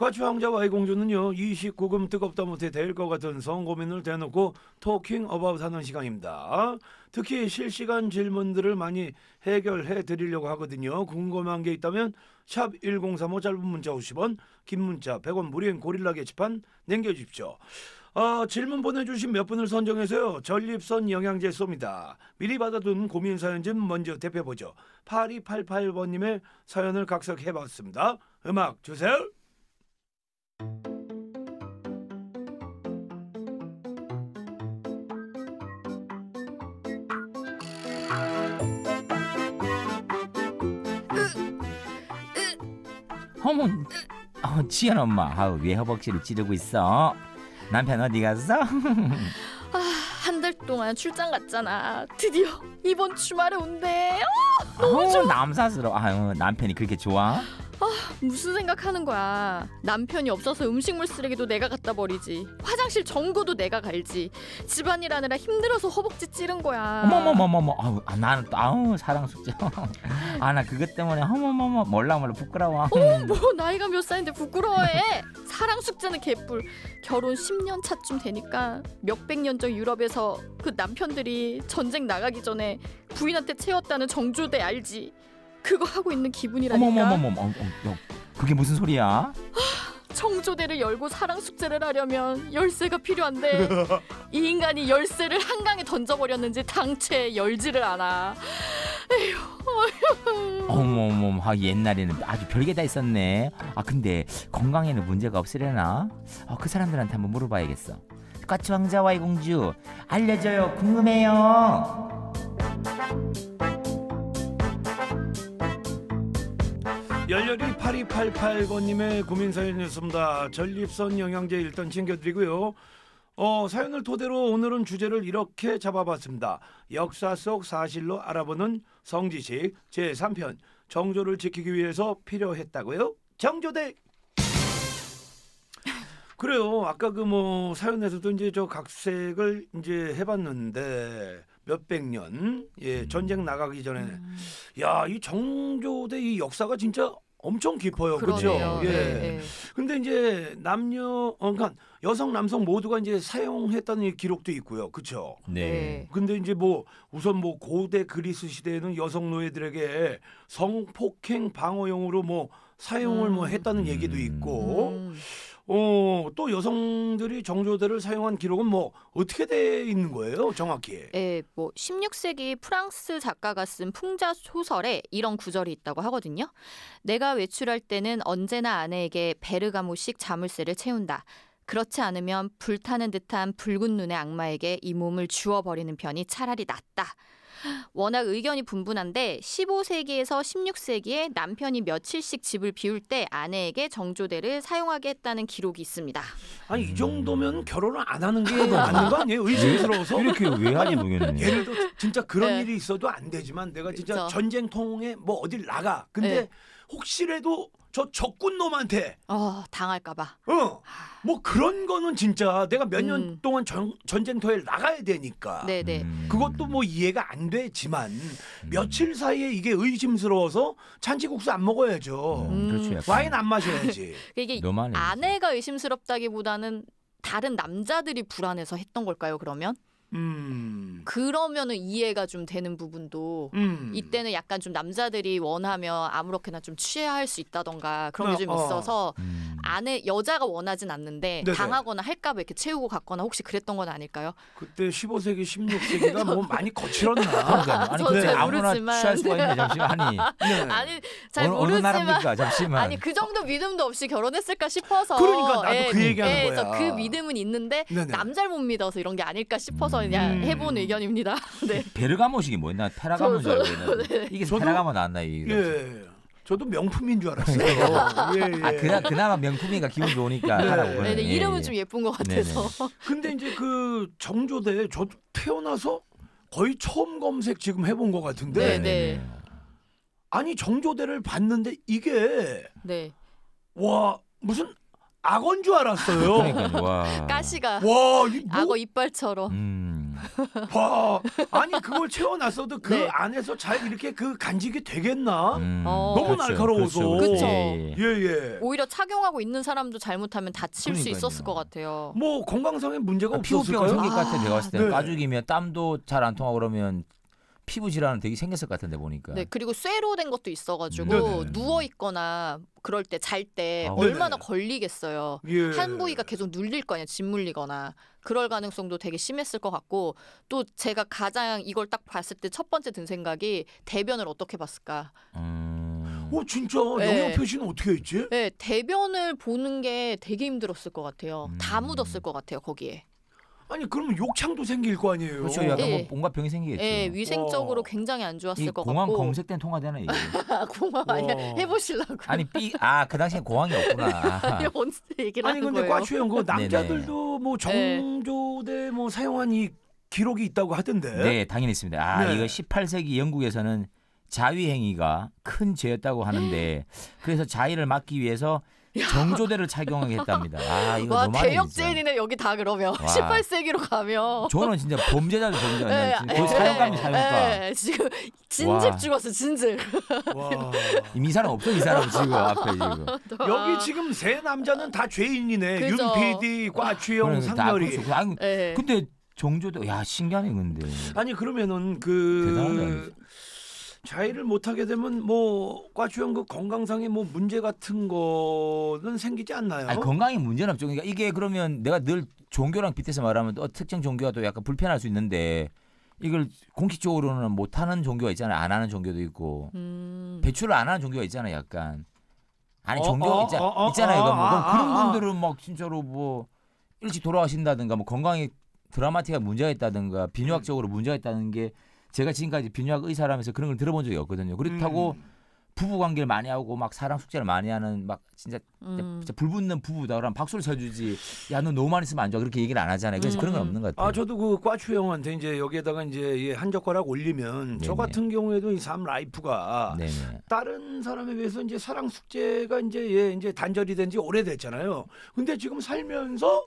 과추왕자와 이공주는요 29금 뜨겁다 못해 될 것 같은 성고민을 대놓고 토킹 어바웃 하는 시간입니다. 특히 실시간 질문들을 많이 해결해 드리려고 하거든요. 궁금한 게 있다면 샵 1035 짧은 문자 50원 긴 문자 100원 무료인 고릴라 게시판 남겨주십시오. 아, 질문 보내주신 몇 분을 선정해서요. 전립선 영양제 쏩니다. 미리 받아둔 고민 사연 좀 먼저 대표보죠. 8288번님의 사연을 각색해봤습니다. 음악 주세요. 어머, 어, 지연 엄마, 아우, 왜 허벅지를 찌르고 있어? 남편 어디 갔어? 아, 한 달 동안 출장 갔잖아. 드디어 이번 주말에 온대. 어, 너무 좋아. 남사스러워. 아유, 남편이 그렇게 좋아? 아, 무슨 생각하는 거야. 남편이 없어서 음식물 쓰레기도 내가 갖다 버리지. 화장실 전구도 내가 갈지. 집안일 하느라 힘들어서 허벅지 찌른 거야. 어머머머머머. 아우, 아, 나는 또 아우 사랑스럽죠. 아, 나 그것 때문에 어머머머 몰라 몰라 부끄러워. 어, 뭐 나이가 몇 살인데 부끄러워해. 사랑 숙제는 개뿔. 결혼 10년 차쯤 되니까 몇 백 년 전 유럽에서 그 남편들이 전쟁 나가기 전에 부인한테 채웠다는 정조대 알지? 그거 하고 있는 기분이라니까. 어머머머머, 어, 어, 어. 그게 무슨 소리야? 청조대를 열고 사랑 숙제를 하려면 열쇠가 필요한데 이 인간이 열쇠를 한강에 던져버렸는지 당체 열지를 않아. 어머머, 아, 옛날에는 아주 별게 다 있었네. 아 근데 건강에는 문제가 없으려나? 아, 그 사람들한테 한번 물어봐야겠어. 까치 왕자와의 공주 알려줘요. 궁금해요. 8288번님의 고민 사연이었습니다. 전립선 영양제 일단 챙겨드리고요. 어, 사연을 토대로 오늘은 주제를 이렇게 잡아봤습니다. 역사 속 사실로 알아보는 성지식 제3편 정조를 지키기 위해서 필요했다고요? 정조대 그래요. 아까 그 뭐 사연에서도 이제 저 각색을 이제 해봤는데 몇백 년, 예, 음. 전쟁 나가기 전에, 음. 야, 이 정조대 이 역사가 진짜 엄청 깊어요. 그렇죠. 예. 네, 네, 근데 이제 남녀 어, 그러니까 여성 남성 모두가 이제 사용했다는 기록도 있고요. 그렇죠? 네. 근데 이제 뭐 우선 뭐 고대 그리스 시대에는 여성 노예들에게 성폭행 방어용으로 뭐 사용을 뭐 음. 뭐 했다는 얘기도 있고 음. 어, 또 여성들이 정조대를 사용한 기록은 뭐 어떻게 돼 있는 거예요, 정확히? 예, 뭐 16세기 프랑스 작가가 쓴 풍자 소설에 이런 구절이 있다고 하거든요. 내가 외출할 때는 언제나 아내에게 베르가모식 자물쇠를 채운다. 그렇지 않으면 불타는 듯한 붉은 눈의 악마에게 이 몸을 주워버리는 편이 차라리 낫다. 워낙 의견이 분분한데 15세기에서 16세기에 남편이 며칠씩 집을 비울 때 아내에게 정조대를 사용하게 했다는 기록이 있습니다. 아니 이 정도면 결혼을 안 하는 게 맞는 거 아니에요? 의심스러워서 예? 이렇게 왜 하니 모르겠네. 예를 들어 진짜 그런 네. 일이 있어도 안 되지만 내가 진짜 그쵸. 전쟁통에 뭐 어딜 나가 근데 네. 혹시라도 저 적군 놈한테 어 당할까봐. 어. 뭐 그런 거는 진짜 내가 몇년 음. 동안 전, 전쟁터에 나가야 되니까. 네네. 네. 음. 그것도 뭐 이해가 안 되지만 음. 며칠 사이에 이게 의심스러워서 잔치국수 안 먹어야죠. 음, 음. 그렇죠, 와인 안 마셔야지. 이게 지 아내가 의심스럽다기보다는 다른 남자들이 불안해서 했던 걸까요? 그러면? 음. 그러면은 이해가 좀 되는 부분도 음. 이때는 약간 좀 남자들이 원하면 아무렇게나 좀 취해할 수 있다던가 그런 게좀 어, 어. 있어서 음. 아내 여자가 원하진 않는데 네네. 당하거나 할까 봐 이렇게 채우고 갔거나 혹시 그랬던 건 아닐까요? 그때 15세기 16세기가 뭐 많이 거칠었나? 아니 근데 잘 아무나 모르지만. 취할 수가 있네 잠시만 아니 네. 아니 잘어 모르지만 나라 잠시만 아니 그 정도 믿음도 없이 결혼했을까 싶어서 그러니까 나도 그 예, 얘기하는 예, 거야. 그 믿음은 있는데 네네. 남자를 못 믿어서 이런 게 아닐까 싶어서 해 그냥 음. 해본 의견입니다. 네. 베르가모식이 뭐였나? 페라가모인 줄 네. 이게 저도, 페라가모 나왔나 이 예. 저도 명품인 줄 알았어요. 예, 예. 아, 아, 그나, 그나마 명품이니까 기분 좋으니까 네. 하라고. 네, 네, 이름은 예, 예. 좀 예쁜 것 같아서. 네네. 근데 이제 그 정조대 저 태어나서 거의 처음 검색 지금 해본 것 같은데. 네, 네. 네네. 아니 정조대를 봤는데 이게 네. 와 무슨 악어인 줄알았어요 와. 가시가 와, 뭐? 악어 이빨처럼. 음. 와, 아니 그걸 채워놨어도 그 네. 안에서 잘 이렇게 그 간직이 되겠나? 음, 어. 너무 그렇죠, 날카로워서. 그렇죠. 예 예. 예, 예. 오히려 착용하고 있는 사람도 잘못하면 다칠 그러니까요. 수 있었을 것 같아요. 뭐 건강상의 문제가 아, 피부병 없었을까요? 생길 것 같아 내가 아. 봤을 때 네. 가죽이면 땀도 잘 안 통하고 그러면 피부 질환은 되게 생겼을 것 같은데 보니까. 네, 그리고 쇠로 된 것도 있어가지고 네네. 네, 네. 누워 있거나 그럴 때 잘때 때 아, 얼마나 네 걸리겠어요. 예. 한 부위가 계속 눌릴 거 아니야, 짓물리거나. 그럴 가능성도 되게 심했을 것 같고 또 제가 가장 이걸 딱 봤을 때 첫 번째 든 생각이 대변을 어떻게 봤을까. 음... 오 어, 진짜 예. 영양 표시는 어떻게 했지? 네 대변을 보는 게 되게 힘들었을 것 같아요. 음... 다 묻었을 것 같아요 거기에. 아니 그러면 욕창도 생길 거 아니에요. 그렇죠. 약 뭐 예. 뭐 뭔가 병이 생기겠죠. 예, 어. 위생적으로 와. 굉장히 안 좋았을 것 공항 검색된 통화되는 얘기. 공항 아니야 해보실라고. 아니 아, 그 당시엔 공항이 없구나. 아니 언제 얘기를 아니 근데 과추형 그 남자들도 뭐 예. 정조대 뭐 사용한 이 기록이 있다고 하던데. 네, 당연히 있습니다. 아, 네. 이거 18세기 영국에서는 자위 행위가 큰 죄였다고 하는데 예. 그래서 자위를 막기 위해서 정조대를 착용하겠답니다. 아 이거 와, 너무 대역죄인이네 여기 다 그러면 18세기로 가면. 저는 진짜 범죄자들 범죄자. 예, 거의 예. 사형감이 사형감. 예, 지금 진즉 죽었어 진즉. 이 사람 없어 이 사람 지금 앞에 지금. 여기 지금 세 남자는 다 죄인이네. 윤 PD, 과추영, 그러니까 상렬이. 그렇죠. 그 근데 정조대 야 신기하네 근데. 아니 그러면은 그 자의를 못하게 되면 뭐 과추형 그 건강상의 뭐 문제 같은 거는 생기지 않나요? 아니, 건강이 문제는 없죠. 그러니까 이게 그러면 내가 늘 종교랑 빗대서 말하면 또 특정 종교가 또 약간 불편할 수 있는데 이걸 공식적으로는 못하는 종교가 있잖아요. 안 하는 종교도 있고 음. 배출을 안 하는 종교가 있잖아요. 약간 아니 어, 종교가 어, 어, 어, 있잖아요. 이거 그러니까 뭐 아, 아, 그런 아, 분들은 막 진짜로 뭐 일찍 돌아가신다든가 뭐 건강에 드라마틱한 문제가 있다든가 음. 비뇨학적으로 문제가 있다는 게 제가 지금까지 비뇨학 의사라면서 그런 걸 들어본 적이 없거든요. 그렇다고 음. 부부 관계를 많이 하고 막 사랑 숙제를 많이 하는 막 진짜, 음. 진짜 불붙는 부부다 그러면 박수를 쳐주지 야너 너무 많이 쓰면 안 좋아 그렇게 얘기를 안 하잖아요 그래서 음. 그런 건 음. 없는 것 아, 같아요 아 저도 그 과추 형한테 이제 여기에다가 이제 한 젓가락 올리면 네네. 저 같은 경우에도 이 삶 라이프가 네네. 다른 사람에 비해서 이제 사랑 숙제가 이제 예, 이제 단절이 된 지 오래됐잖아요 근데 지금 살면서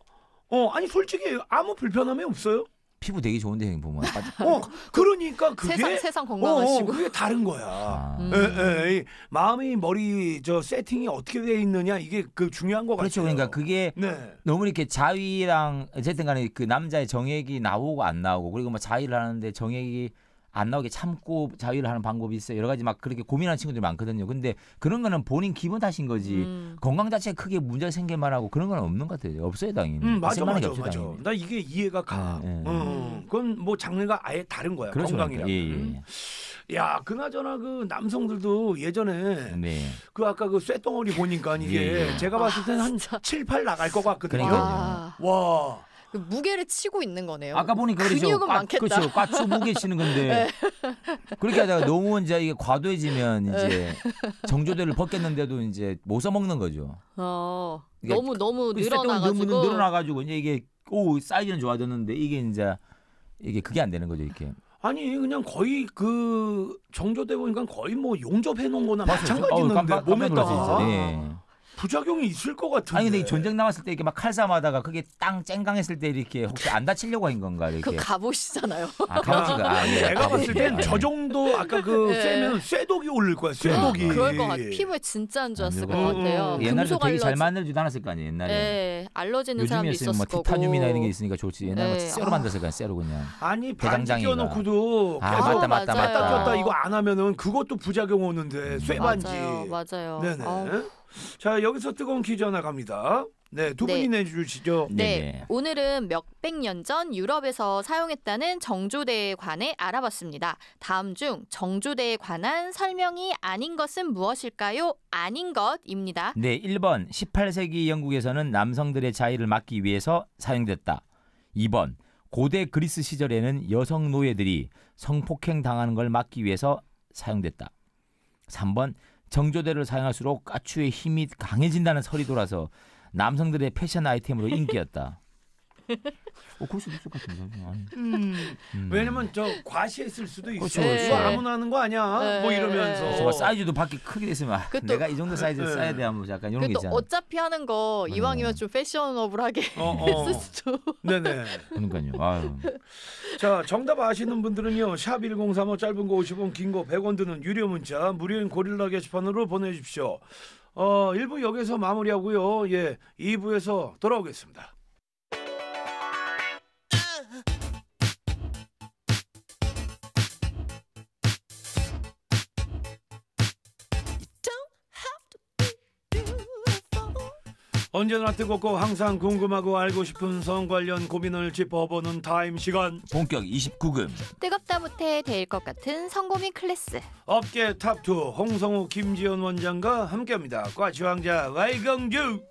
어 아니 솔직히 아무 불편함이 없어요 피부 되게 좋은데 형님 보면 어 그, 그러니까 그게 세상, 세상 어, 건강하시고 어, 그게 다른 거야. 아. 음. 에, 에, 마음이 머리 저 세팅이 어떻게 돼 있느냐 이게 그 중요한 거 그렇죠. 같아요. 그러니까 그게 네. 너무 이렇게 자위랑 어쨌든간에 그 남자의 정액이 나오고 안 나오고 그리고 뭐 자위를 하는데 정액이 안 나오게 참고 자유를 하는 방법이 있어요. 여러 가지 막 그렇게 고민하는 친구들이 많거든요. 근데 그런 거는 본인 기분 탓인 거지 음. 건강 자체에 크게 문제 생길 만하고 그런 건 없는 것 같아요. 없어요 당연히. 음, 맞아 맞아 없죠, 맞아. 당연히. 나 이게 이해가 가. 네. 음, 그건 뭐 장르가 아예 다른 거야. 그렇죠, 그렇죠. 건강이랑. 예, 예, 음. 예. 야 그나저나 그 남성들도 예전에 네. 그 아까 그 쇠덩어리 보니까 이게 예, 제가 봤을 때는 아, 한 7, 8 나갈 것 같거든요. 그러니까요. 아. 와. 그 무게를 치고 있는 거네요. 아까 보니까 그랬죠. 근육은 꽉, 많겠다. 그렇죠. 꽈추 무게 치는 건데 네. 그렇게 하다가 너무 이제 이게 과도해지면 네. 이제 정조대를 벗겼는데도 이제 못 써먹는 거죠. 어, 그러니까 너무 너무 늘어나가지고 너무 늘어나가지고 이제 이게 오 사이즈는 좋아졌는데 이게 이제 이게 그게 안 되는 거죠 이렇게. 아니 그냥 거의 그 정조대 보니까 거의 뭐 용접해 놓은 거나 마찬가지인데 몸에 따라. 부작용이 있을 것 같은데. 아니 근데 전쟁 나왔을 때 이렇게 막칼싸움다가 그게 땅 쨍강했을 때 이렇게 혹시 안 다치려고 한 건가 이렇게. 그 갑옷이잖아요. 아, 갑옷인가. 아, 예. 내가 봤을 땐 저 정도 아까 그 예. 네. 쐬면 쇠독이 올릴 거야. 쇠독이. 아, 그럴 것 같아. 피부에 진짜 안 좋았을 것 같아요. 음, 옛날에 되게 알러지. 잘 만들지도 않았을 거 아니에요. 옛날에. 예. 네, 알러지는 사람도 뭐 있었을 뭐 거고. 티타늄이나 이런 게 있으니까 좋지. 옛날에 예. 쇠로 만들었을 거야. 쇠로 그냥. 아니 반지 끼놓고도 아, 계속 맞다 맞다 맞다. 맞다 이거 안 하면은 그것도 부작용 오는데 음, 쇠 반지. 맞아요. 맞아요. 네네. 자 여기서 뜨거운 퀴즈 하나 갑니다. 네, 두 분이 네. 내주시죠. 네. 네. 네 오늘은 몇백 년 전 유럽에서 사용했다는 정조대에 관해 알아봤습니다. 다음 중 정조대에 관한 설명이 아닌 것은 무엇일까요? 아닌 것입니다. 네, 1번 18세기 영국에서는 남성들의 자유를 막기 위해서 사용됐다. 2번 고대 그리스 시절에는 여성 노예들이 성폭행 당하는 걸 막기 위해서 사용됐다. 3번 정조대를 사용할수록 까추의 힘이 강해진다는 설이 돌아서 남성들의 패션 아이템으로 인기였다. 어, 그럴 수도 있을 것 같은데. 아, 음. 음. 왜냐면 저 과시했을 수도 있어. 그렇죠, 그렇죠. 뭐 아무나 하는 거 아니야. 뭐 네. 뭐 이러면서. 정말 사이즈도 밖에 크게 됐으면 아, 그것 내가 이 정도 사이즈를 써야 돼. 뭐 약간 이런 그래 있잖아. 어차피 하는 거 음. 이왕이면 좀 패셔너블하게 어, 어. 했을 수도. 네네. 그러니까요. 아유. 자 정답 아시는 분들은요. 샵 #1035 짧은 거 50원, 긴거 100원 드는 유료 문자 무료인 고릴라 게시판으로 보내주십시오. 어 1부 여기서 마무리하고요. 예 2부에서 돌아오겠습니다. 언제나 뜨겁고 항상 궁금하고 알고 싶은 성 관련 고민을 짚어보는 타임 시간. 본격 29금. 뜨겁다 못해 데일 것 같은 성고민 클래스. 업계 탑2 홍성우 김지현 원장과 함께합니다. 과주왕자 와이경주.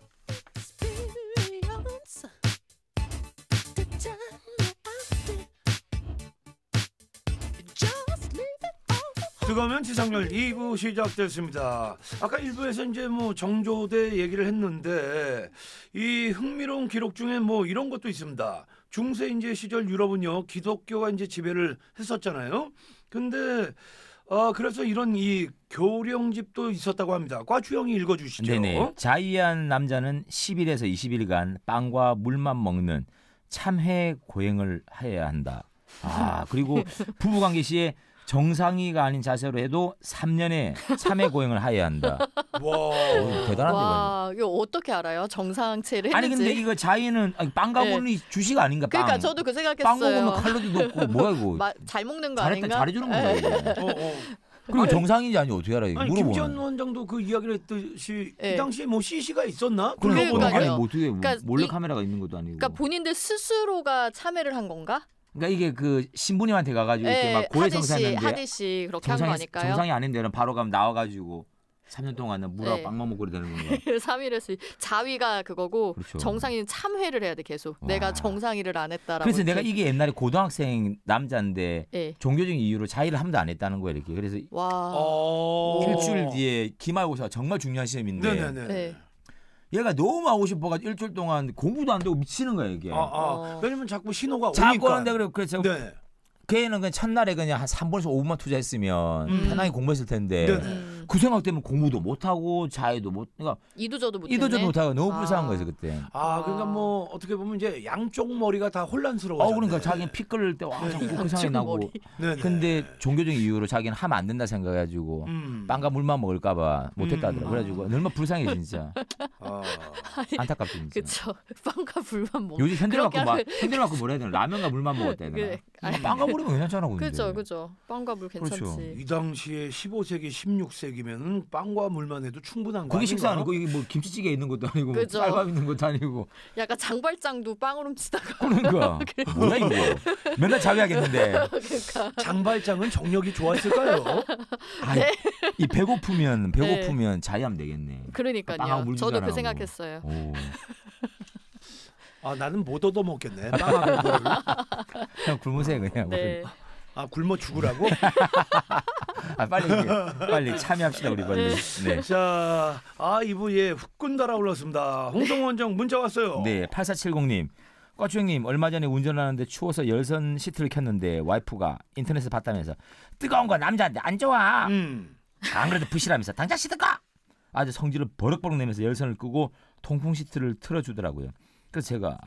그거면 지상렬 2부 시작됐습니다. 아까 1부에서 이제 뭐 정조대 얘기를 했는데 이 흥미로운 기록 중에 뭐 이런 것도 있습니다. 중세 인제 시절 유럽은요 기독교가 이제 지배를 했었잖아요. 근데 아 그래서 이런 이 교령집도 있었다고 합니다. 과주형이 읽어주시죠. 네네. 자이한 남자는 10일에서 20일간 빵과 물만 먹는 참회 고행을 해야 한다. 아 그리고 부부관계 시에 정상위가 아닌 자세로 해도 3년에 3회 고행을 하여야 한다. 와대단한 와, 이거 어떻게 알아요? 정상체를 아니 근데 이거 자이는 빵가골이 네. 주식 아닌가? 빵. 그러니까 저도 그 생각했어요. 빵 먹으면 칼로리 높고 뭐야 이거? 마, 잘 먹는 거 잘했다, 아닌가? 잘해주는 거야. 어, 어. 네. 그리고 정상인지 아니 어떻게 알아요? 아니, 물어보는. 김지현 원장도 그 이야기를 했듯이 네. 이 당시에 뭐 CC가 있었나? 그러니까 아니 뭐 어떻게 그러니까 몰래 카메라가 있는 것도 아니고. 그러니까 본인들 스스로가 참여를 한 건가? 그러니까 이게 그 신부님한테 가가지고 네, 이렇게 예, 막 고해성사했는데 하듯이 그렇게 정상한 거니까요. 정상이 아닌데는 바로 가면 나와가지고 3년 동안은 물하고 네. 예. 빵만 먹고 되는 건가? 3일에서 자위가 그거고 그렇죠. 정상이는 참회를 해야 돼 계속. 와. 내가 정상이를 안 했다라고. 그래서 내가 이게 옛날에 고등학생 남자인데 네. 종교적인 이유로 자위를 한 번도 안 했다는 거예요 이렇게. 그래서 와. 어. 일주일 뒤에 기말고사 정말 중요한 시험인데. 네네네. 네. 얘가 너무 하고 싶어가지고 일주일 동안 공부도 안 되고 미치는 거야 이게. 아, 아. 어. 왜냐면 자꾸 신호가 오니까. 자꾸 하는데 그래 그래서 네. 걔는 그냥 첫날에 그냥 한 3분에서 5분만 투자했으면 음. 편하게 공부했을 텐데. 네네. 그 생각 때문에 공부도 못하고 자해도 못 그러니까 이도저도 못 이도저도 못하고 너무 아. 불쌍한 거죠 그때. 아 그러니까 뭐 어떻게 보면 이제 양쪽 머리가 다 혼란스러워. 아 어, 그러니까 자기는 피 끓을 때와 네. 자꾸 그 생각이 나고. 네, 네. 근데 종교적인 이유로 자기는 하면 안 된다 생각해가지고 음. 빵과 물만 먹을까봐 못했다더라. 음. 그래가지고 얼마 불쌍해 진짜. 아. 아. 안타깝죠 진짜. 그쵸. 빵과 불만 먹. 요즘 핸들 갖고 막 핸들 갖고 뭐라 해야 되나 라면과 물만 그, 먹었다 해야 되나. 빵과 물이면 괜찮잖아 그죠 그죠. 빵과 물 괜찮지. 그렇죠. 이 당시에 15세기 16세기 음이면 빵과 물만 해도 충분한 거야. 그게 식사 아니고 이게 뭐 김치찌개 있는 것도 아니고 뭐 그죠. 쌀밥 있는 것도 아니고. 약간 장발장도 빵을 훔치다가. 그러니까. 뭐야 이거. 맨날 자위하겠는데. 그러니까. 장발장은 정력이 좋았을까요? 아이, 배고프면 배고프면 네. 자위하면 되겠네. 그러니까요. 저도 그 생각했어요. 아 나는 못 얻어 먹겠네. 빵하고 그냥 굶으세요 그냥. 네. 아 굶어 죽으라고? 아 빨리 빨리 참여합시다 우리 빨리. 네. 네. 자, 아 이부 예훅끈 달아올랐습니다. 홍성 원정 문자 왔어요. 네, 8470님. 꺼추형님 얼마 전에 운전하는데 추워서 열선 시트를 켰는데 와이프가 인터넷에 봤다면서 뜨거운 거 남자한테 안 좋아. 음. 안 그래도 부실하면서 당장 시트 꺼. 아주 성질을 버럭버럭 내면서 열선을 끄고 통풍 시트를 틀어주더라고요. 그래서 제가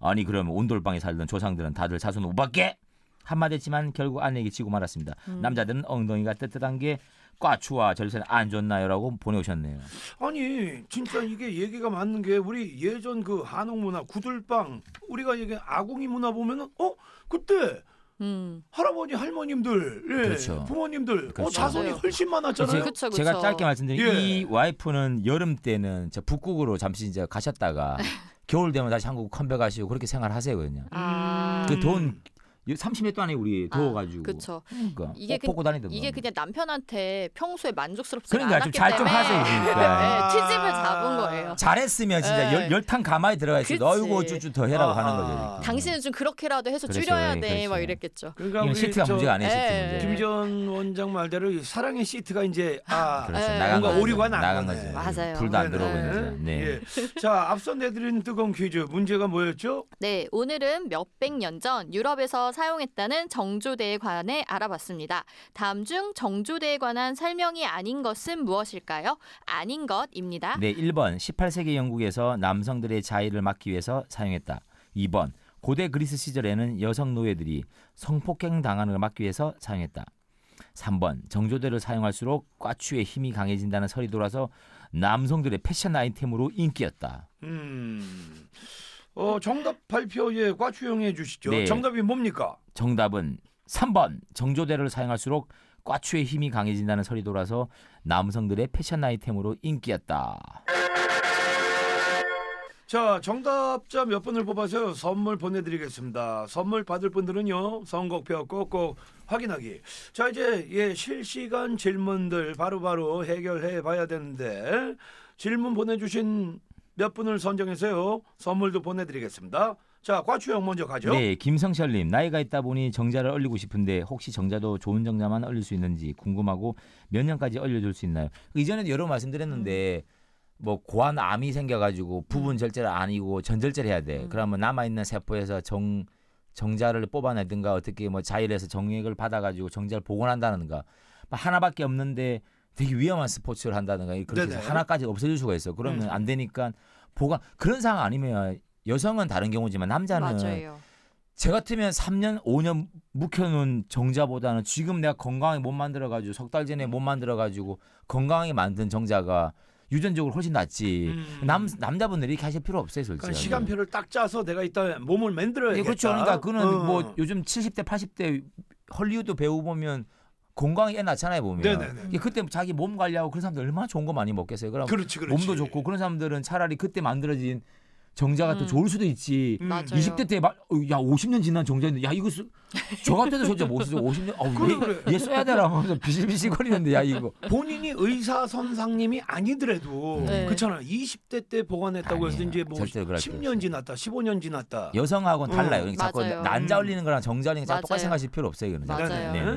아니 그러면 온돌방에 살던 조상들은 다들 자손 오박게 한마디 지만 결국 아내에게 지고 말았습니다. 음. 남자들은 엉덩이가 뜨뜻한 게 꽈추와 절세는 안 좋나요라고 보내오셨네요. 아니 진짜 이게 얘기가 맞는 게 우리 예전 그 한옥 문화 구들빵 우리가 얘기 아궁이 문화 보면은 어 그때 음. 할아버지 할머님들 예, 그렇죠. 부모님들 어, 그렇죠. 어, 자손이 훨씬 많았잖아요. 그쵸, 그쵸. 제가 짧게 말씀드리면 예. 이 와이프는 여름 때는 저 북극으로 잠시 이제 가셨다가 겨울 되면 다시 한국 컴백하시고 그렇게 생활하세요 그냥. 음. 아. 그돈 3 0년도 안에 우리 아, 더워가지고. 아, 그렇 그러니까 이게 그, 이게 그냥 남편한테 평소에 만족스럽지 그러니까, 않았기 좀 때문에 좀 하세요. 그러니까. 네, 트집을 네, 잡은 거예요. 잘했으면 진짜 네. 열, 탕 가마에 들어가 있 너이고 쭈쭈 더 해라고 아, 하는 거죠. 그 당신은 좀 그렇게라도 해서 그렇죠, 줄여야 돼. 그렇죠. 이랬겠죠. 그러니까 이건 시트가 저, 문제가 아니에요. 시트 네. 문제. 김전 원장 말대로 사랑의 시트가 이제 아, 그렇죠. 네. 나간 뭔가 오류가 나간 거죠. 맞아요. 불도 안 들어오는 네. 예. 자 앞서 내드린 뜨거운 퀴즈 문제가 뭐였죠? 네 오늘은 몇백 년 전 유럽에서 사용했다는 정조대에 관해 알아봤습니다. 다음 중 정조대에 관한 설명이 아닌 것은 무엇일까요? 아닌 것입니다. 네, 1번 18세기 영국에서 남성들의 자의를 막기 위해서 사용했다. 2번 고대 그리스 시절에는 여성 노예들이 성폭행 당하는 걸 막기 위해서 사용했다. 3번 정조대를 사용할수록 꽈추의 힘이 강해진다는 설이 돌아서 남성들의 패션 아이템으로 인기였다. 음... 어, 정답 발표에과 추용해 주시죠. 네. 정답이 뭡니까? 정답은 3번 정조대를 사용할수록 과추의 힘이 강해진다는 설이 돌아서 남성들의 패션 아이템으로 인기였다. 자, 정답자 몇 분을 뽑아서 선물 보내드리겠습니다. 선물 받을 분들은요, 선곡표 꼭꼭 확인하기. 자, 이제 예, 실시간 질문들 바로바로 바로 해결해 봐야 되는데, 질문 보내주신 몇 분을 선정해서요. 선물도 보내드리겠습니다. 자, 과추형 먼저 가죠. 네, 김성철님 나이가 있다 보니 정자를 얼리고 싶은데 혹시 정자도 좋은 정자만 얼릴 수 있는지 궁금하고 몇 년까지 얼려줄 수 있나요? 이전에도 여러 말씀드렸는데 음. 뭐 고환암이 생겨가지고 부분 절제를 아니고 전절제를 해야 돼. 음. 그러면 남아 있는 세포에서 정 정자를 뽑아내든가 어떻게 뭐 자일해서 정액을 받아가지고 정자를 복원한다든가 뭐 하나밖에 없는데 되게 위험한 스포츠를 한다든가 그렇게 하나까지 없애줄 수가 있어. 그러면 음. 안 되니까 보강 그런 상황 아니면 여성은 다른 경우지만 남자는 맞아요. 제 같으면 3년, 5년 묵혀놓은 정자보다는 지금 내가 건강하게 못 만들어가지고 석 달 전에 못 만들어가지고 건강하게 만든 정자가 유전적으로 훨씬 낫지. 음. 남 남자분들이 이렇게 하실 필요 없어요, 그러니까 솔직히. 그 시간표를 딱 짜서 내가 일단 몸을 만들어야겠다. 네, 그렇죠. 그러니까 그는 어. 뭐 요즘 70대, 80대 헐리우드 배우 보면 건강이 옛날 잖아요 보면. 네, 네, 네. 그때 자기 몸 관리하고 그런 사람들 얼마나 좋은 거 많이 먹겠어요. 그럼 그렇지, 그렇지. 몸도 좋고 그런 사람들은 차라리 그때 만들어진 정자가 더 음. 좋을 수도 있지. 음. 맞 20대 때, 마, 어, 야, 50년 지난 정자인데, 야, 이거, 쓰, 저 같아도 진짜 못 쓰죠. 50년, 어, 그래, 그래. 얘, 얘 써야 되라 하면서 비실비실거리는데, 야, 이거. 본인이 의사 선상님이 아니더라도 네. 그렇잖아. 20대 때 보관했다고 해서 아니에요. 이제 뭐 절대 그럴 필요 10년 없어요. 지났다, 15년 지났다. 여성하고는 음. 달라요. 그러니까 자꾸 맞아요. 난자 올리는 음. 거랑 정자 올리는 거랑 똑같이 맞아요. 생각하실 필요 없어요. 이거는. 맞아요. 네. 네. 네.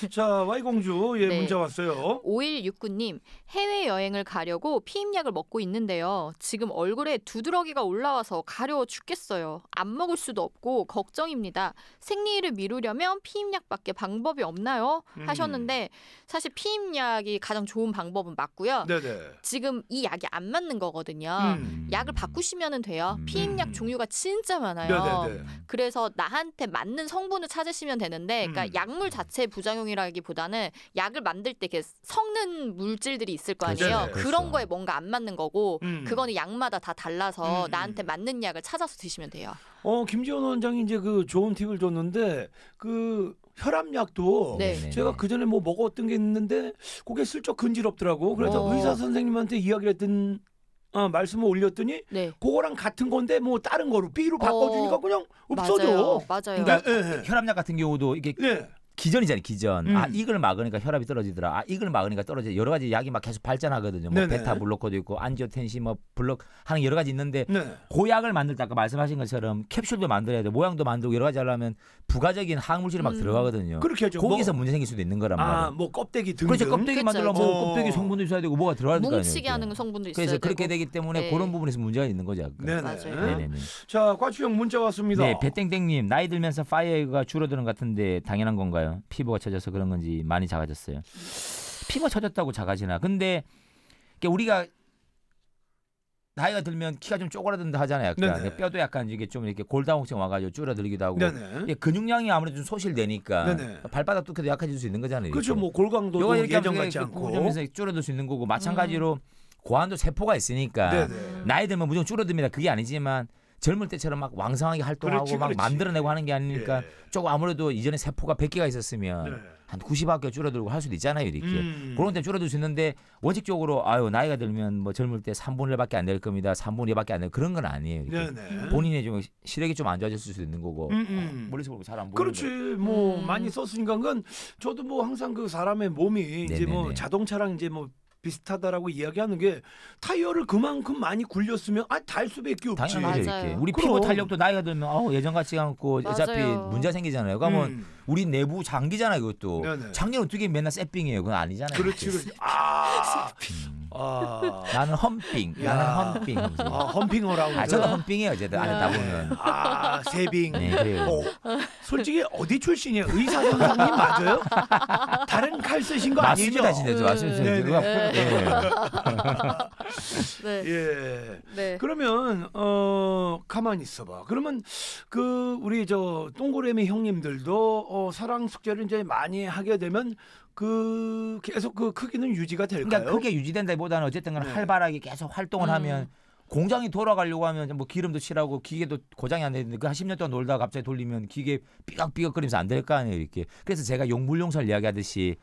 네. 자, Y공주 예, 네. 문자 왔어요. 5169님, 해외여행을 가려고 피임약을 먹고 있는데요. 지금 얼굴에 두드러기가 올 올라와서 가려워 죽겠어요. 안 먹을 수도 없고 걱정입니다. 생리를 미루려면 피임약밖에 방법이 없나요? 음. 하셨는데 사실 피임약이 가장 좋은 방법은 맞고요. 네네. 지금 이 약이 안 맞는 거거든요. 음. 약을 바꾸시면 돼요. 음. 피임약 종류가 진짜 많아요. 네네네. 그래서 나한테 맞는 성분을 찾으시면 되는데 그러니까 음. 약물 자체 부작용이라기보다는 약을 만들 때이렇 섞는 물질들이 있을 거 아니에요. 그렇 그런 그렇죠. 거에 뭔가 안 맞는 거고 음. 그거는 약마다 다 달라서 나는 나한테 음. 맞는 약을 찾아서 드시면 돼요. 어 김지원 원장이 이제 그 좋은 팁을 줬는데 그 혈압약도 네. 제가 네. 그 전에 뭐 먹었던 게 있는데 그게 슬쩍 근질없더라고. 그래서 어. 의사 선생님한테 이야기를 했던 어, 말씀을 올렸더니 네. 그거랑 같은 건데 뭐 다른 거로 B로 바꿔주니까 어, 그냥 없어져. 맞아요. 맞아요. 그러니까 네, 네. 혈압약 같은 경우도 이게 네. 기전이잖아요, 기전. 아, 음. 아, 이걸 막으니까 혈압이 떨어지더라. 아, 이걸 막으니까 떨어져 여러 가지 약이 막 계속 발전하거든요. 뭐 베타 블로커도 있고 안지오텐시뭐 블록 하는 여러 가지 있는데 고약을 네. 그 만들 다 아까 말씀하신 것처럼 캡슐도 만들어야 돼. 모양도 만들고 여러 가지 하려면 부가적인 항물질이 막 음. 들어가거든요. 그렇겠죠. 거기서 뭐, 문제 생길 수도 있는 거란 아, 말이에요. 아, 뭐 껍데기 등 그렇죠. 껍데기 만들려면 뭐 껍데기 성분도 있어야 되고 뭐가 들어가야 되거 아요 뭉치게 하는 성분도 있어야 그래서 되고. 그렇게 되기 때문에 네. 그런 부분에서 문제가 있는 거죠. 네, 네, 네. 자, 과추형 문자 왔습니다. 네, 배땡땡님 나이 들면서 파이어가 줄어드는 것 같은데 당연한 건가요? 몰라요. 피부가 처져서 그런 건지 많이 작아졌어요. 피부가 처졌다고 작아지나? 근데 우리가 나이가 들면 키가 좀 쪼그라든다 하잖아요. 약간 그러니까 뼈도 약간 이게 좀 이렇게 골다공증 와가지고 줄어들기도 하고 네네. 근육량이 아무래도 좀 소실되니까 네네. 발바닥도 그래도 약해질 수 있는 거잖아요. 그렇죠. 뭐 골강도 가 이렇게 예전 같지 않고 그러면서 줄어들 수 있는 거고 마찬가지로 음. 고환도 세포가 있으니까 네네. 나이 들면 무조건 줄어듭니다. 그게 아니지만 젊을 때처럼 막 왕성하게 활동하고 그렇지, 막 그렇지. 만들어내고 하는 게 아니니까 예. 조금 아무래도 이전에 세포가 100개가 있었으면 네. 한 90밖에 줄어들고 할 수도 있잖아요 이렇게 음. 그런 때 줄어들 수 있는데 원칙적으로 아유 나이가 들면 뭐 젊을 때 3분의 1밖에 안 될 겁니다 3분의 1밖에 안 될 그런 건 아니에요 네네. 네. 본인의 좀 시력이 좀 안좋아졌을 수도 있는 거고 음, 음. 어, 멀리서 보면 잘안 보이는 그렇지 뭐 음. 많이 썼으니까 그건 저도 뭐 항상 그 사람의 몸이 네네네. 이제 뭐 자동차랑 이제 뭐 비슷하다라고 이야기하는 게 타이어를 그만큼 많이 굴렸으면 아달 수밖에 없지. 당연히 맞아요. 이렇게. 우리 그럼. 피부 탄력도 나이가 들면 어, 예전 같지 않고 어차피 문제 생기잖아요. 그러면 음. 우리 내부 장기잖아요. 이것도 장기는 어떻게 맨날 세핑이에요. 그건 아니잖아요. 그렇지. 그렇지. 아. 아. 나는 험빙. 야. 나는 험빙. 이 아, 험핑어라고. 아, 저도 험빙이에요. 어쨌든 안 하다 보면. 아, 세빙. 네, 어, 솔직히 어디 출신이에요? 의사 선생님 맞아요? 다른 칼 쓰신 거 아니죠? 맞습니다, 진짜. 음. 맞습니다. 네, 네. 네. 네. 예. 네. 네. 그러면 어 가만히 있어봐. 그러면 그 우리 저동그라미 형님들도 어, 사랑 숙제를 이제 많이 하게 되면 그 계속 그 크기는 유지가 될까요? 그러니까 크게 유지된다기보다는 어쨌든 간 네. 활발하게 계속 활동을 음. 하면 공장이 돌아가려고 하면 뭐 기름도 칠하고 기계도 고장이 안 되는데 그한 10년 동안 놀다가 갑자기 돌리면 기계 삐걱삐걱거리면서 안 될 거 아니에요 이렇게 그래서 제가 용물용설 이야기하듯이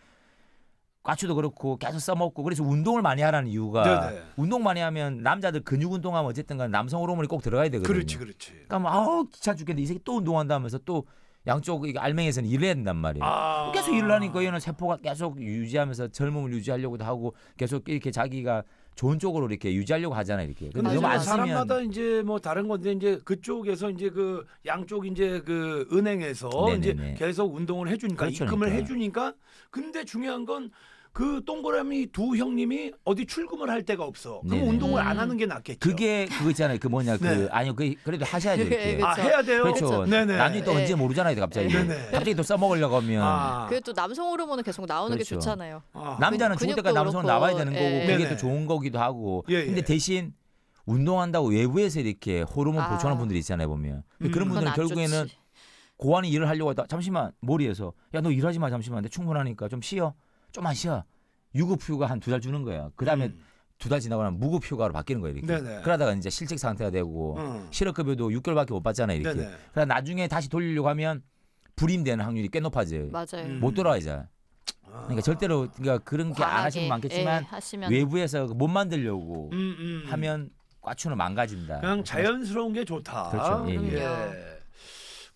과추도 그렇고 계속 써먹고 그래서 운동을 많이 하라는 이유가 네네. 네. 운동 많이 하면 남자들 근육 운동하면 어쨌든 간 남성 호르몬이 꼭 들어가야 되거든요. 그렇지, 그렇지. 그러니까 뭐, 아우 귀찮 죽겠는데 이 새끼 또 운동한다면서 또 양쪽 알맹이에서는 일을 했단 말이에요. 아 계속 일을 하니까 얘는 세포가 계속 유지하면서 젊음을 유지하려고도 하고 계속 이렇게 자기가 좋은 쪽으로 이렇게 유지하려고 하잖아요, 이렇게. 근데 너무 안 쓰면 사람마다 이제 뭐 다른 건데 이제 그쪽에서 이제 그 양쪽 이제 그 은행에서 네네네. 네, 이제 네. 계속 운동을 해주니까 그렇죠, 입금을 그러니까. 해주니까 근데 중요한 건그 동그라미 두 형님이 어디 출금을 할 데가 없어. 그럼 네네. 운동을 안 음. 하는 게 낫겠죠. 그게 그거 잖아요그 뭐냐 그 네. 아니요 그 그래도 하셔야죠. 예, 이렇게. 아 해야 돼요. 그렇죠. 네네. 네. 나중에 또 예. 언제 모르잖아요. 갑자기 네네. 네. 갑자기 또 써먹으려고 하면. 아. 그게 또 남성 호르몬은 계속 나오는 그렇죠. 게 좋잖아요. 아. 그 남자는 죽을 때까지 남성은 나와야 되는 거고 예. 그게 또 좋은 거기도 하고. 예, 예. 근데 대신 운동한다고 외부에서 이렇게 호르몬 아. 보충하는 분들이 있잖아요 보면 음. 그런 분들은 결국에는 좋지. 고환이 일을 하려고 하다 잠시만 머리에서 야 너 일하지 마 잠시만 내 충분하니까 좀 쉬어 좀만 쉬어. 유급 휴가 한 두 달 주는 거예요 그다음에 음. 두달 지나고 나면 무급 휴가로 바뀌는 거예요 이렇게. 네네. 그러다가 이제 실직 상태가 되고 음. 실업급여도 6개월밖에 못 받잖아요 이렇게. 네네. 그러다 나중에 다시 돌리려고 하면 불임되는 확률이 꽤 높아져요. 맞아요. 음. 못 돌아가죠. 그러니까 아. 절대로 그러니까 그런 게 안 하시는 분 많겠지만 예, 외부에서 못 만들려고 음, 음. 하면 과추는 망가진다. 그냥 자연스러운 게 좋다. 그렇죠. 예, 예.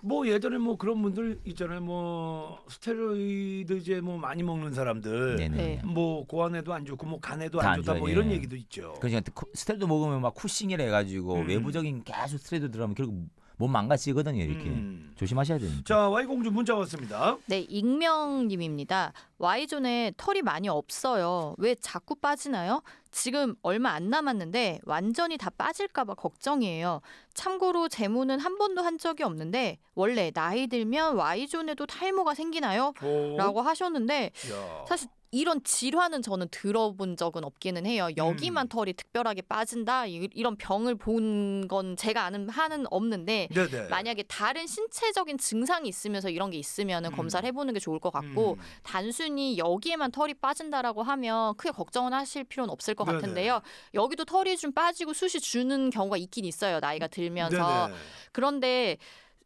뭐 예전에 뭐 그런 분들 있잖아요. 뭐 스테로이드제 뭐 많이 먹는 사람들, 네네. 네, 네. 뭐 고안에도 안 좋고 뭐 간에도 안, 좋다 뭐 이런 예. 얘기도 있죠. 그러니까 스테로이드 먹으면 막 쿠싱이라 해가지고 음. 외부적인 계속 스테로이드 들어가면 결국 몸 망가지거든요 이렇게 음. 조심하셔야 됩니다. 자 Y 공주 문자 왔습니다. 네 익명님입니다. Y 존에 털이 많이 없어요. 왜 자꾸 빠지나요? 지금 얼마 안 남았는데 완전히 다 빠질까봐 걱정이에요. 참고로 제모는 한 번도 한 적이 없는데 원래 나이 들면 Y존에도 탈모가 생기나요? 어? 라고 하셨는데 야. 사실 이런 질환은 저는 들어본 적은 없기는 해요. 여기만 음. 털이 특별하게 빠진다 이런 병을 본 건 제가 아는 한은 없는데 네네. 만약에 다른 신체적인 증상이 있으면서 이런 게 있으면 음. 검사를 해보는 게 좋을 것 같고 음. 단순히 여기에만 털이 빠진다라고 하면 크게 걱정은 하실 필요는 없을 것 네네. 같은데요. 여기도 털이 좀 빠지고 숱이 주는 경우가 있긴 있어요. 나이가 들면서 네네. 그런데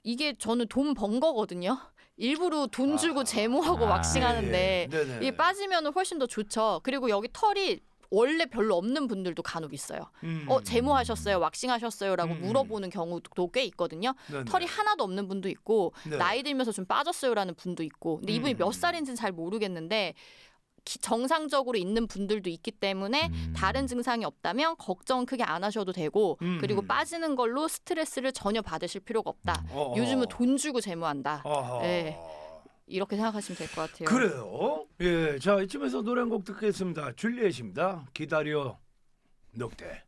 이게 저는 돈 번 거거든요. 일부러 돈 주고 제모하고 아, 왁싱하는데 예, 예. 이게 빠지면 훨씬 더 좋죠. 그리고 여기 털이 원래 별로 없는 분들도 간혹 있어요. 음. 어 제모하셨어요, 왁싱하셨어요라고 음. 물어보는 경우도 꽤 있거든요. 네네. 털이 하나도 없는 분도 있고 네 나이 들면서 좀 빠졌어요라는 분도 있고. 근데 음. 이분이 음. 몇 살인지는 잘 모르겠는데 정상적으로 있는 분들도 있기 때문에 음. 다른 증상이 없다면 걱정 크게 안 하셔도 되고 음, 음. 그리고 빠지는 걸로 스트레스를 전혀 받으실 필요가 없다. 음. 어허. 요즘은 돈 주고 재무한다. 어허. 예. 이렇게 생각하시면 될 것 같아요. 그래요? 예. 자, 이쯤에서 노래 한 곡 듣겠습니다. 줄리엣입니다. 기다려 녹대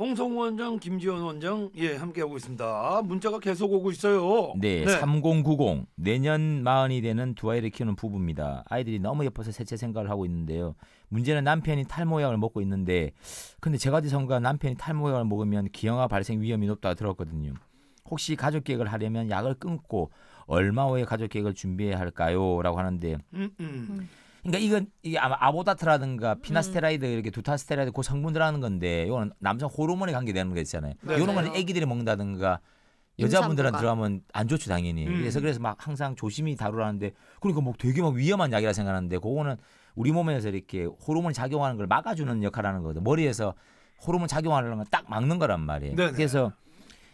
홍성 원장, 김지원 원장 예 함께하고 있습니다. 문자가 계속 오고 있어요. 네, 네. 3090 내년 마흔이 되는 두 아이를 키우는 부부입니다. 아이들이 너무 예뻐서 세체 생각을 하고 있는데요. 문제는 남편이 탈모약을 먹고 있는데 근데 제가 어성과 남편이 탈모약을 먹으면 기형아 발생 위험이 높다 들었거든요. 혹시 가족 계획을 하려면 약을 끊고 얼마 후에 가족 계획을 준비해야 할까요? 라고 하는데 음, 음. 음. 그러니까 이건 이게 아마 아보다트라든가 음. 피나스테라이드 이렇게 두타스테라이드 그 성분들 하는 건데 이거는 남성 호르몬에 관계되는 거 있잖아요. 네, 요 이런 네. 거는 애기들이 먹는다든가 여자분들한테 들어가면 안 좋죠 당연히. 음. 그래서 그래서 막 항상 조심히 다루라는데 그러니까 뭐 되게 막 위험한 약이라 생각하는데 그거는 우리 몸에서 이렇게 호르몬 작용하는 걸 막아주는 역할하는 거거든. 머리에서 호르몬 작용하는 걸 딱 막는 거란 말이에요. 네네. 네. 그래서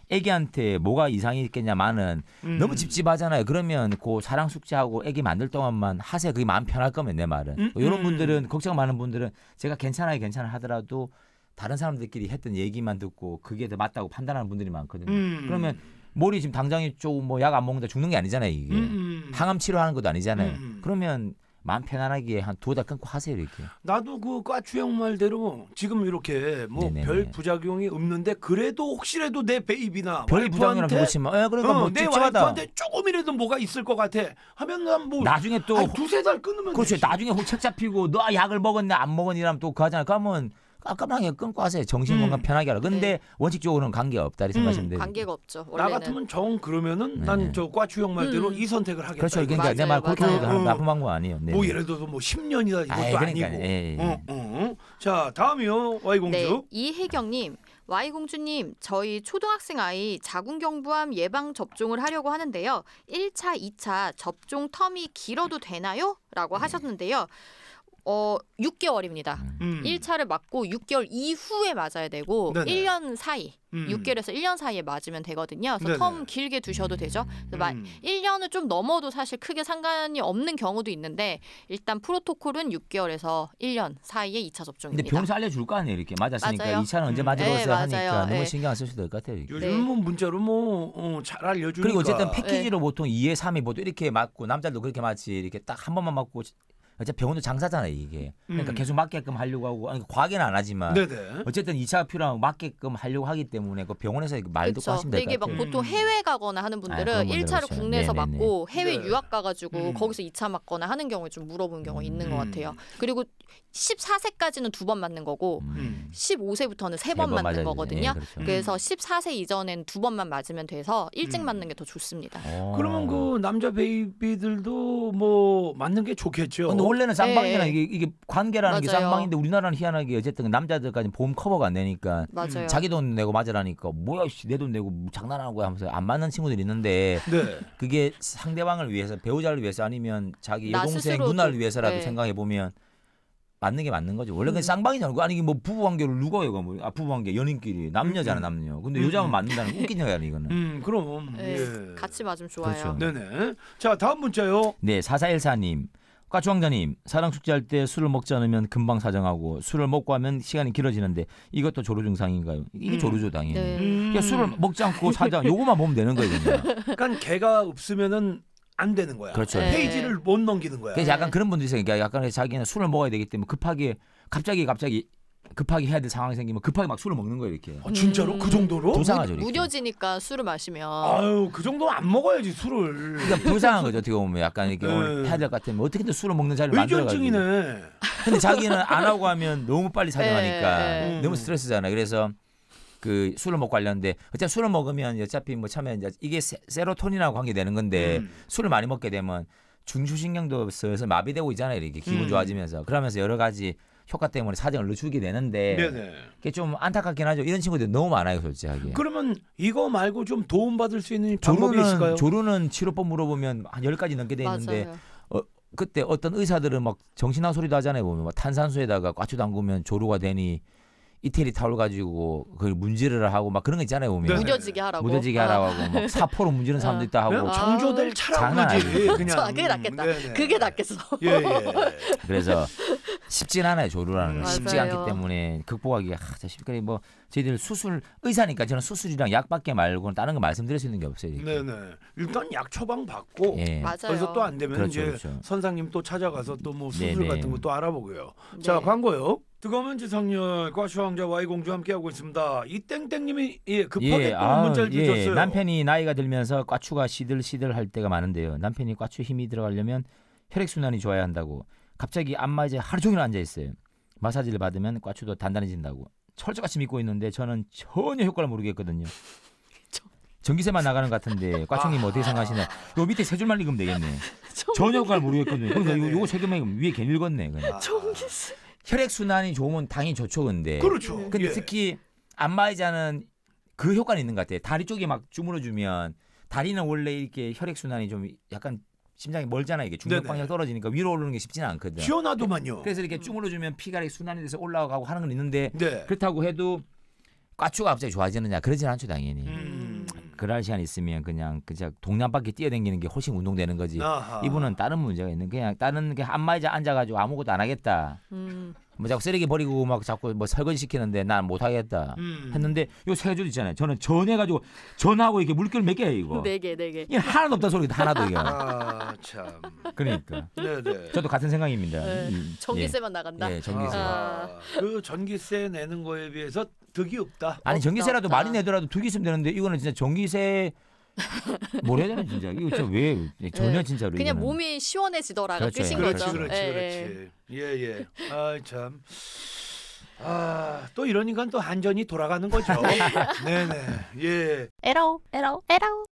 애기한테 뭐가 이상이 있겠냐마는 음. 너무 찝찝하잖아요. 그러면 그 사랑 숙제하고 애기 만들 동안만 하세요. 그게 마음 편할 거면 내 말은. 음? 뭐 이런 음. 분들은 걱정 많은 분들은 제가 괜찮아요, 괜찮아 하더라도 다른 사람들끼리 했던 얘기만 듣고 그게 더 맞다고 판단하는 분들이 많거든요. 음. 그러면 머리 지금 당장에 조금 뭐약 안 먹는다 죽는 게 아니잖아요 이게 음, 음. 항암 치료하는 것도 아니잖아요. 그러면 마음 편안하게 한두달 끊고 하세요 이렇게. 나도 그과주형 말대로 지금 이렇게 뭐 별 부작용이 없는데 그래도 혹시라도 내 베이비나 별 부작용이라 그렇지만 예, 그러니까 어, 뭐내 와이프한테 조금이라도 뭐가 있을 것 같아 하면 난뭐 나중에 또 두세 달 끊으면 그렇죠 나중에 혹 책 잡히고 너 약을 먹었네안먹었니라러면또 그하잖아 그러면 깔끔하게 끊고 하세요. 정신 건강 음. 편하게 하라. 근데 네. 원칙적으로는 관계 없다. 이 생각하시면 돼요. 음, 관계가 없죠. 원래는. 같으면 정 그러면은 네. 난저 과추형 말대로 음. 이 선택을 하겠다. 그렇죠. 그러니까 내말 그렇게 하는 건 어, 어. 나쁜 방법 아니에요. 네. 뭐 네. 예를 들어서 뭐 10년이다 이것도 아이, 그러니까, 아니고. 예, 예, 예. 어, 어. 자 다음이요 와이공주. 네, 이혜경님. Y공주님, 저희 초등학생 아이 자궁경부암 예방 접종을 하려고 하는데요. 1차, 2차 접종 텀이 길어도 되나요? 라고 네. 하셨는데요. 어 6개월입니다. 음. 1차를 맞고 6개월 이후에 맞아야 되고 네네. 1년 사이 음. 6개월에서 1년 사이에 맞으면 되거든요. 그래서 네네. 텀 길게 두셔도 되죠. 그래서 음. 1년을 좀 넘어도 사실 크게 상관이 없는 경우도 있는데 일단 프로토콜은 6개월에서 1년 사이에 2차 접종입니다. 근데 병사 알려줄 거 아니에요. 이렇게 맞았으니까 맞아요. 2차는 언제 음. 맞으러 네, 오세요 하니까 네. 너무 신경 안 쓰셔도 될 것 같아요. 요즘은 뭐 문자로 뭐잘 어, 알려주니까. 그리고 어쨌든 패키지로 네. 보통 2회 3회 보통 이렇게 맞고 남자도 그렇게 맞지 이렇게 딱 한 번만 맞고 어차 병원도 장사잖아요 이게. 그러니까 음. 계속 맞게끔 하려고 하고 아니, 과하게는 안 하지만 네네. 어쨌든 2차 필요하면 맞게끔 하려고 하기 때문에 그 병원에서 말도 그쵸. 하시면 될것 같아요. 이게 막 보통 음. 해외 가거나 하는 분들은 아, 1차를 국내에서 네네네. 맞고 해외 네. 유학 가가지고 음. 거기서 2차 맞거나 하는 경우에 좀 물어본 경우 가 음. 있는 것 같아요. 음. 그리고 14세까지는 두 번 맞는 거고 음. 15세부터는 세 번 맞는 맞아요. 거거든요. 네, 그렇죠. 그래서 14세 이전엔 두 번만 맞으면 돼서 일찍 맞는 게 더 좋습니다. 오. 어. 그러면 그 남자 베이비들도 뭐 맞는 게 좋겠죠. 어, 원래는 예. 쌍방이잖아 이게, 이게 관계라는 맞아요. 게 쌍방인데 우리나라는 희한하게 어쨌든 남자들까지 보험 커버가 안 되니까 맞아요. 자기 돈 내고 맞으라니까 뭐야 내 돈 내고 장난하는 거야 하면서 안 맞는 친구들이 있는데 네. 그게 상대방을 위해서 배우자를 위해서 아니면 자기 여동생 누나를 위해서라도 네. 생각해 보면 맞는 게 맞는 거죠. 원래 음. 그냥 쌍방이잖아. 아니 뭐 부부 관계를 누가 이거 뭐 아, 부부 관계 연인끼리 남녀잖아 음. 남녀. 근데 음. 여자만 맞는다는 거 웃기냐 이거는. 음 그럼. 예, 예. 같이 맞으면 좋아요. 그렇죠. 네네. 자 다음 문자요. 네 사사일사님. 까추왕자님 사랑 숙제할 때 술을 먹지 않으면 금방 사정하고 술을 먹고 하면 시간이 길어지는데 이것도 조류 증상인가요? 이게 음. 조류죠 당연히. 네. 그러니까 술을 먹지 않고 사정 요거만 보면 되는 거예요. 그냥. 그러니까 개가 없으면은 안 되는 거야. 그렇죠. 네. 페이지를 못 넘기는 거야. 그래서 약간 네. 그런 분들이 있어요. 그러니까 약간 자기는 술을 먹어야 되기 때문에 급하게 갑자기 갑자기 급하게 해야 될 상황이 생기면 급하게 막 술을 먹는 거예요 이렇게. 아, 진짜로 음. 그 정도로? 불쌍하죠. 이 무뎌지니까 술을 마시면 아유 그 정도 안 먹어야지 술을. 그러니까 불쌍한 거죠. 어떻게 보면 약간 이렇게 오늘 네. 해야 될것 같으면 어떻게든 술을 먹는 자리를 만들어가지고. 의존증이네. 근데 자기는 안 하고 하면 너무 빨리 사정하니까 네, 네. 음. 너무 스트레스잖아. 그래서 그 술을 먹고 하려는데 어차피 술을 먹으면 어차피 뭐 처음에 이제 이게 세, 세로토닌하고 관계되는 건데 음. 술을 많이 먹게 되면 중추신경도 쓰여서 마비되고 있잖아요. 이렇게 기분 음. 좋아지면서 그러면서 여러 가지 효과 때문에 사정을 늦추게 되는데 네네. 그게 좀 안타깝긴 하죠. 이런 친구들이 너무 많아요, 솔직하게. 그러면 이거 말고 좀 도움 받을 수 있는 방법이 있을까요? 조루는 치료법 물어보면 한 열가지 넘게 돼 있는데 어, 그때 어떤 의사들은 막 정신나 소리도 하잖아요. 보면 막 탄산수에다가 꽈추 담그면 조루가 되니 이태리 타올 가지고 그문지르 하고 막 그런 거 있잖아요 보면 네 무뎌지게 하라고 무뎌지게 하라고 하고 아. 막 뭐 사포로 문지른 사람도 있다 하고 정조될 차라고 그냥 아, 그게 낫겠다 음, 네네. 그게 낫겠어 예, 예. 그래서 쉽진 않아요 조류라는 건 음, 쉽지 않기 때문에 극복하기가 하, 쉽게 뭐 저희들 수술 의사니까 저는 수술이랑 약밖에 말고는 다른 거 말씀드릴 수 있는 게 없어요. 이렇게. 네네 일단 약 처방 받고 예. 그래서 또 안 되면 그렇죠, 이제 그렇죠. 선상님 또 찾아가서 또 뭐 수술 네네. 같은 거 또 알아보고요. 네. 자 광고요. 드거먼 지상렬과 수왕자 와이 공주 함께하고 있습니다. 이 땡땡님이 예, 급하게 예, 아, 문자를 예. 주셨어요. 남편이 나이가 들면서 과추가 시들시들 할 때가 많은데요. 남편이 과추 힘이 들어가려면 혈액 순환이 좋아야 한다고 갑자기 안마 이제 하루 종일 앉아 있어요. 마사지를 받으면 과추도 단단해진다고 철저같이 믿고 있는데 저는 전혀 효과를 모르겠거든요. 전기세만 나가는 것 같은데 과총님 아. 어떻게 생각하시나요? 요 밑에 세 줄만 읽으면 되겠네. 전혀 효과를 모르겠거든요. 그러니까 요, 요세 개만 위에 괜히 읽었네. 그냥. 아. 전기세. 혈액 순환이 좋으면 당이히 좋죠, 근데. 그렇죠. 근데 예. 특히 안마의자는 그 효과는 있는 것 같아요. 다리 쪽에 막 주물어주면 다리는 원래 이렇게 혈액 순환이 좀 약간 심장이 멀잖아요. 이게 중력 방향 떨어지니까 위로 오르는 게 쉽지는 않거든. 튀어나도만요. 네. 그래서 이렇게 쭈물려주면 피가 순환이 돼서 올라가고 하는 건 있는데 네. 그렇다고 해도 까추가 갑자기 좋아지느냐 그러지는 않죠 당연히. 음. 그럴 시간 있으면 그냥 그냥 동남바퀴 뛰어댕기는게 훨씬 운동되는 거지. 아하. 이분은 다른 문제가 있는 그냥 다른 게 한마디자 앉아가지고 아무것도 안 하겠다. 음. 뭐 자꾸 쓰레기 버리고 막 자꾸 뭐 설거지 시키는데 난 못하겠다 음. 했는데 요 세 줄 있잖아요. 저는 전해가지고 전하고 이렇게 물결 몇 개야 이거. 네 개, 네 개. 이 하나도 없다 소리 하나도 이거. 아 참. 그러니까. 네네. 네. 저도 같은 생각입니다. 네. 전기세만 예. 나간다. 예, 전기세. 아. 그 전기세 내는 거에 비해서 덕이 없다. 아니 전기세라도 많이 내더라도 두개 있으면 되는데 이거는 진짜 전기세 뭘 해야 되나 진짜 이거 진짜 왜 전혀 네. 진짜로 그냥 이거는. 몸이 시원해지더라 그렇죠. 뜻인 그렇지 거죠. 그렇지 그렇지. 예예. 예. 예, 아 참. 아, 또 이러니까 또 한전이 돌아가는 거죠. 네네. 네. 예. 에러, 에러, 에러.